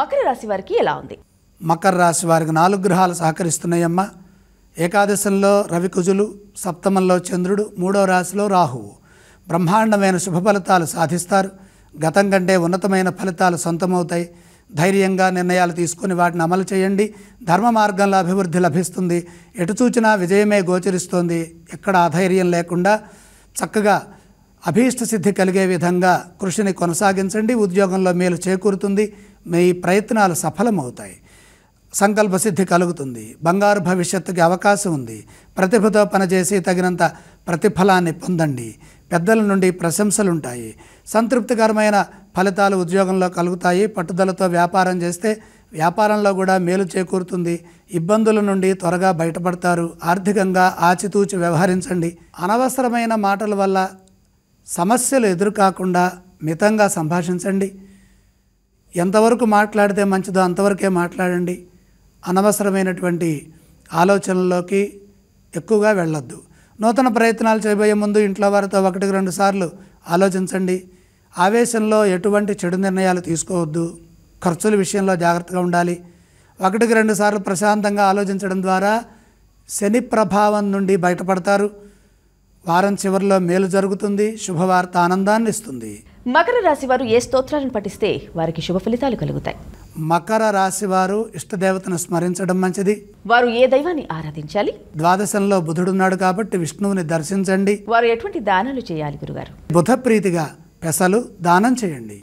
మకర రాశి వారికి ఎలా ఉంది మకర రాశి వారికి నాలుగు గ్రహాలు సహకరిస్తున్నాయమ్మా ఏకాదశంలో రవికుజులు సప్తమంలో చంద్రుడు మూడో రాశిలో రాహువు బ్రహ్మాండమైన శుభ ఫలితాలు సాధిస్తారు గతం కంటే ఉన్నతమైన ఫలితాలు సొంతమవుతాయి ధైర్యంగా నిర్ణయాలు తీసుకుని వాటిని అమలు చేయండి ధర్మ మార్గంలో అభివృద్ధి లభిస్తుంది ఎటు చూచినా విజయమే గోచరిస్తోంది ఎక్కడ అధైర్యం లేకుండా చక్కగా అభీష్ట సిద్ధి కలిగే విధంగా కృషిని కొనసాగించండి ఉద్యోగంలో మేలు చేకూరుతుంది మీ ప్రయత్నాలు సఫలమవుతాయి సంకల్ప సిద్ధి కలుగుతుంది బంగారు భవిష్యత్తుకి అవకాశం ఉంది ప్రతిభతో పనిచేసి తగినంత ప్రతిఫలాన్ని పొందండి పెద్దల నుండి ప్రశంసలు ఉంటాయి సంతృప్తికరమైన ఫలితాలు ఉద్యోగంలో కలుగుతాయి పట్టుదలతో వ్యాపారం చేస్తే వ్యాపారంలో కూడా మేలు చేకూరుతుంది ఇబ్బందుల నుండి త్వరగా బయటపడతారు ఆర్థికంగా ఆచితూచి వ్యవహరించండి అనవసరమైన మాటల వల్ల సమస్యలు ఎదురుకాకుండా మితంగా సంభాషించండి ఎంతవరకు మాట్లాడితే మంచిదో అంతవరకే మాట్లాడండి అనవసరమైనటువంటి ఆలోచనల్లోకి ఎక్కువగా వెళ్ళొద్దు నూతన ప్రయత్నాలు చేయబోయే ముందు ఇంట్లో వారితో ఒకటికి రెండు సార్లు ఆలోచించండి ఆవేశంలో ఎటువంటి చెడు నిర్ణయాలు తీసుకోవద్దు ఖర్చుల విషయంలో జాగ్రత్తగా ఉండాలి ఒకటికి రెండు సార్లు ప్రశాంతంగా ఆలోచించడం ద్వారా శని ప్రభావం నుండి బయటపడతారు వారం చివరిలో మేలు జరుగుతుంది శుభవార్త ఆనందాన్ని ఇస్తుంది మకర రాశి వారు ఏ స్తోత్రాలను పఠిస్తే వారికి శుభ ఫలితాలు కలుగుతాయి మకర రాశి వారు ఇష్టదేవతను స్మరించడం మంచిది వారు ఏ దైవాన్ని ఆరాధించాలి ద్వాదశంలో బుధుడున్నాడు కాబట్టి విష్ణువుని దర్శించండి వారు ఎటువంటి దానాలు చేయాలి గురుగారు బుధ ప్రీతిగా పెసలు దానం చేయండి